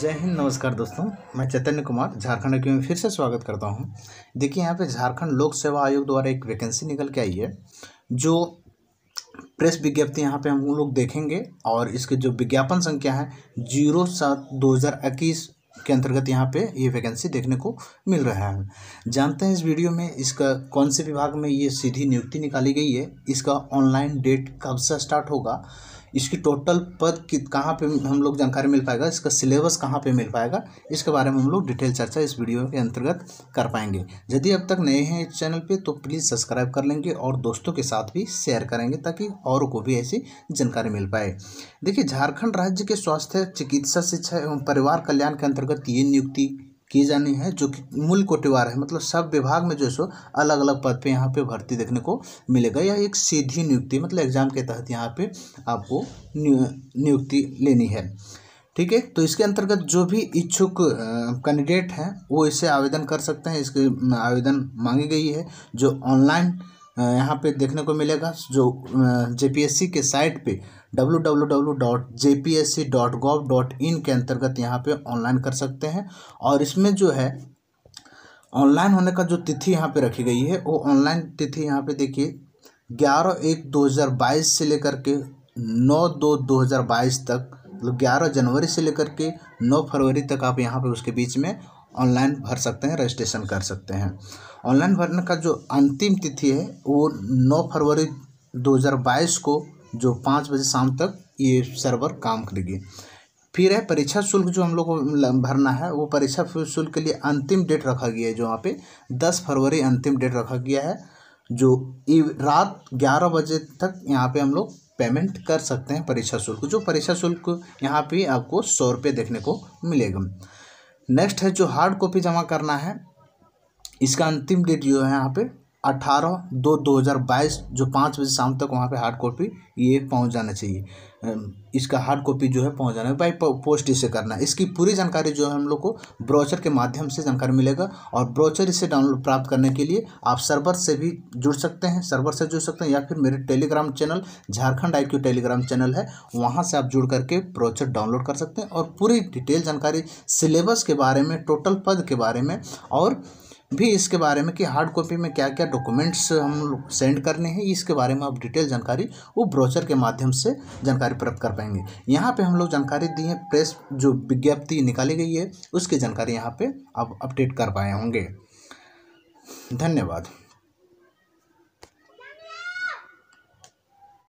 जय हिंद नमस्कार दोस्तों मैं चैतन्य कुमार झारखंड एक्यू में फिर से स्वागत करता हूं देखिए यहाँ पे झारखंड लोक सेवा आयोग द्वारा एक वैकेंसी निकल के आई है जो प्रेस विज्ञप्ति यहाँ पे हम लोग देखेंगे और इसके जो विज्ञापन संख्या है जीरो सात दो हज़ार इक्कीस के अंतर्गत यहाँ पे ये वैकेंसी देखने को मिल रहा है जानते हैं इस वीडियो में इसका कौन से विभाग में ये सीधी नियुक्ति निकाली गई है इसका ऑनलाइन डेट कब से स्टार्ट होगा इसकी टोटल पद कि कहाँ पर हम लोग जानकारी मिल पाएगा इसका सिलेबस कहाँ पे मिल पाएगा इसके बारे में हम लोग डिटेल चर्चा इस वीडियो के अंतर्गत कर पाएंगे यदि अब तक नए हैं इस चैनल पे तो प्लीज़ सब्सक्राइब कर लेंगे और दोस्तों के साथ भी शेयर करेंगे ताकि और को भी ऐसी जानकारी मिल पाए देखिए झारखंड राज्य के स्वास्थ्य चिकित्सा शिक्षा एवं परिवार कल्याण के अंतर्गत अंतर्गत ये नियुक्ति की जानी है जो कि मूल कोटिवार है मतलब सब विभाग में जो है सो अलग अलग पद पे यहाँ पे भर्ती देखने को मिलेगा या एक सीधी नियुक्ति मतलब एग्जाम के तहत यहाँ पे आपको नियुक्ति लेनी है ठीक है तो इसके अंतर्गत जो भी इच्छुक कैंडिडेट हैं वो इसे आवेदन कर सकते हैं इसके आवेदन मांगी गई है जो ऑनलाइन यहाँ पे देखने को मिलेगा जो जेपीएससी के साइट पे W W W dot J P S C dot dot in के अंतर्गत यहाँ पे ऑनलाइन कर सकते हैं और इसमें जो है ऑनलाइन होने का जो तिथि यहाँ पे रखी गई है वो ऑनलाइन तिथि यहाँ पे देखिए ग्यारह एक दो हज़ार बाईस से लेकर के नौ दो दो हज़ार बाईस तक मतलब ग्यारह जनवरी से लेकर के नौ फरवरी तक आप यहाँ पे उसके बीच में ऑनलाइन भर सकते हैं रजिस्ट्रेशन कर सकते हैं ऑनलाइन भरने का जो अंतिम तिथि है वो नौ फरवरी 2022 को जो पाँच बजे शाम तक ये सर्वर काम करेगी फिर है परीक्षा शुल्क जो हम लोग को भरना है वो परीक्षा शुल्क के लिए अंतिम डेट रखा गया है जो यहाँ पे दस फरवरी अंतिम डेट रखा गया है जो रात ग्यारह बजे तक यहाँ पे हम लोग पेमेंट कर सकते हैं परीक्षा शुल्क जो परीक्षा शुल्क यहाँ पे आपको सौ रुपये देखने को मिलेगा नेक्स्ट है जो हार्ड कॉपी जमा करना है इसका अंतिम डेट जो है यहाँ पे अठारह दो दो हज़ार बाईस जो पाँच बजे शाम तक वहाँ पे हार्ड कॉपी ये पहुँच जाना चाहिए इसका हार्ड कॉपी जो है पहुँच जाना बाई पोस्ट इसे करना है इसकी पूरी जानकारी जो है हम लोग को ब्रोचर के माध्यम से जानकारी मिलेगा और ब्रोचर इसे डाउनलोड प्राप्त करने के लिए आप सर्वर से भी जुड़ सकते हैं सर्वर से जुड़ सकते हैं या फिर मेरे Telegram channel Jharkhand I Telegram channel है वहाँ से आप जुड़ करके ब्रोचर डाउनलोड कर सकते हैं और पूरी डिटेल जानकारी सिलेबस के बारे में टोटल पद के बारे में और भी इसके बारे में कि हार्ड कॉपी में क्या क्या डॉक्यूमेंट्स हम सेंड करने हैं इसके बारे में आप डिटेल जानकारी वो ब्रोचर के माध्यम से जानकारी प्राप्त कर पाएंगे यहाँ पे हम लोग जानकारी दी है प्रेस जो विज्ञप्ति निकाली गई है उसकी जानकारी यहाँ पे आप अपडेट कर पाए होंगे धन्यवाद